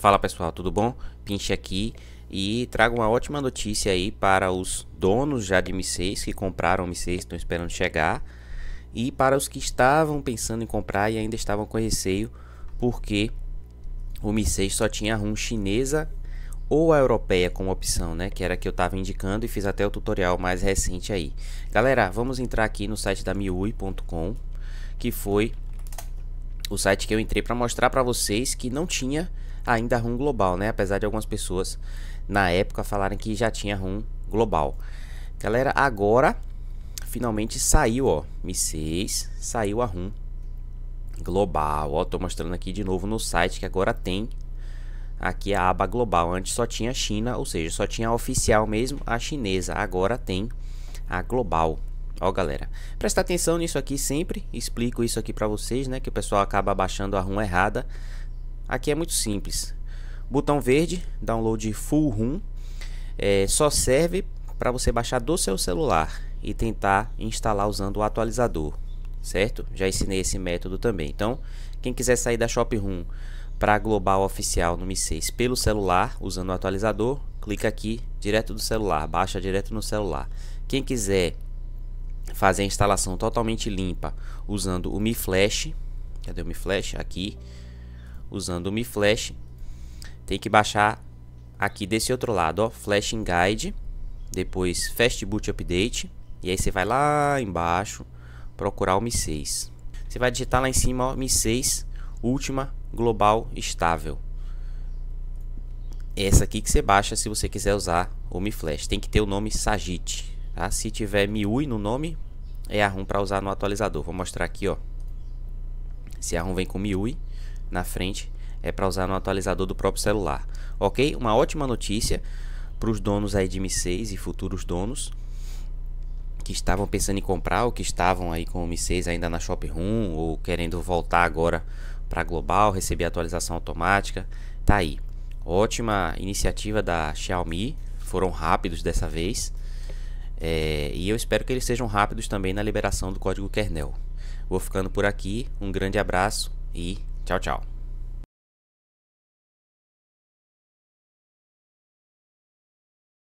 Fala pessoal, tudo bom? Pinche aqui e trago uma ótima notícia aí para os donos já de Mi 6 que compraram Mi 6, estão esperando chegar, e para os que estavam pensando em comprar e ainda estavam com receio, porque o Mi 6 só tinha RUM chinesa ou a europeia como opção, né? Que era a que eu estava indicando e fiz até o tutorial mais recente aí. Galera, vamos entrar aqui no site da miui.com, que foi o site que eu entrei para mostrar para vocês que não tinha ainda RUM global, né? Apesar de algumas pessoas na época falarem que já tinha RUM global. Galera, agora finalmente saiu, ó, Mi 6, saiu a RUM global. Ó, tô mostrando aqui de novo no site que agora tem aqui a aba global. Antes só tinha China, ou seja, só tinha a oficial mesmo, a chinesa. Agora tem a global. Ó galera, presta atenção nisso aqui sempre, explico isso aqui para vocês, né, que o pessoal acaba baixando a ROM errada. Aqui é muito simples. Botão verde, download full ROM, é, só serve para você baixar do seu celular e tentar instalar usando o atualizador, certo? Já ensinei esse método também. Então, quem quiser sair da Shop ROM para global oficial no Mi 6 pelo celular, usando o atualizador, clica aqui direto do celular, baixa direto no celular. Quem quiser fazer a instalação totalmente limpa usando o Mi Flash. Cadê o Mi Flash? Aqui. Usando o Mi Flash, tem que baixar aqui desse outro lado, ó, Flashing Guide, depois Fast Boot Update, e aí você vai lá embaixo procurar o Mi 6. Você vai digitar lá em cima, ó, Mi 6 Última Global Estável. Essa aqui que você baixa se você quiser usar o Mi Flash. Tem que ter o nome Sagitt. Tá? Se tiver MIUI no nome, é a ROM para usar no atualizador. Vou mostrar aqui, ó. Se a ROM vem com MIUI na frente, é para usar no atualizador do próprio celular. Ok? Uma ótima notícia para os donos aí de Mi 6 e futuros donos que estavam pensando em comprar ou que estavam aí com o Mi 6 ainda na Shop Room ou querendo voltar agora para global, receber atualização automática. Tá aí. Ótima iniciativa da Xiaomi. Foram rápidos dessa vez. É, e eu espero que eles sejam rápidos também na liberação do código kernel. Vou ficando por aqui, um grande abraço e tchau, tchau.